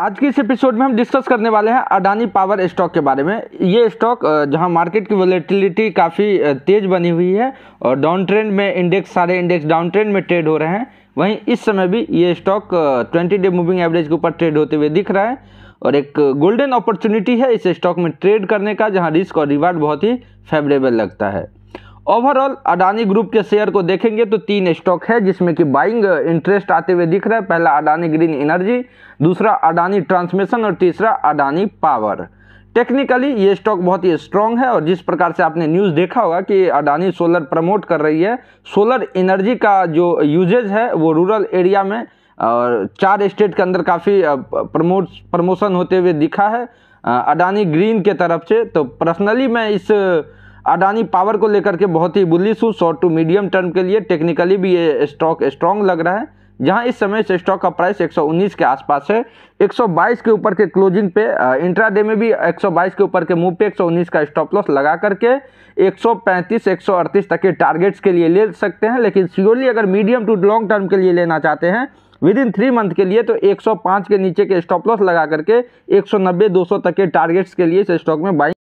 आज के इस एपिसोड में हम डिस्कस करने वाले हैं अडानी पावर स्टॉक के बारे में ये स्टॉक जहां मार्केट की वोलेटिलिटी काफ़ी तेज़ बनी हुई है और डाउन ट्रेंड में इंडेक्स सारे इंडेक्स डाउन ट्रेंड में ट्रेड हो रहे हैं वहीं इस समय भी ये स्टॉक 20 डे मूविंग एवरेज के ऊपर ट्रेड होते हुए दिख रहा है और एक गोल्डन अपॉर्चुनिटी है इस स्टॉक में ट्रेड करने का जहाँ रिस्क और रिवार्ड बहुत ही फेवरेबल लगता है ओवरऑल अडानी ग्रुप के शेयर को देखेंगे तो तीन स्टॉक है जिसमें कि बाइंग इंटरेस्ट आते हुए दिख रहा है पहला अडानी ग्रीन एनर्जी दूसरा अडानी ट्रांसमिशन और तीसरा अडानी पावर टेक्निकली ये स्टॉक बहुत ही स्ट्रांग है और जिस प्रकार से आपने न्यूज़ देखा होगा कि अडानी सोलर प्रमोट कर रही है सोलर एनर्जी का जो यूजेज है वो रूरल एरिया में और चार स्टेट के अंदर काफ़ी प्रमोट प्रमोशन होते हुए दिखा है अडानी ग्रीन के तरफ से तो पर्सनली मैं इस अडानी पावर को लेकर के बहुत ही बुलिस हूँ शॉर्ट टू मीडियम टर्म के लिए टेक्निकली भी ये स्टॉक स्ट्रॉन्ग लग रहा है जहां इस समय से स्टॉक का प्राइस 119 के आसपास है 122 के ऊपर के क्लोजिंग पे इंट्राडे में भी 122 के ऊपर के मूव पे 119 का स्टॉप लॉस लगा करके 135 138 तक के टारगेट्स के लिए ले सकते हैं लेकिन स्योरली अगर मीडियम टू लॉन्ग टर्म के लिए लेना चाहते हैं विद इन थ्री मंथ के लिए तो 105 के नीचे के स्टॉप लॉस लगा करके एक सौ तक के टारगेट्स के लिए इस स्टॉक में बाइंग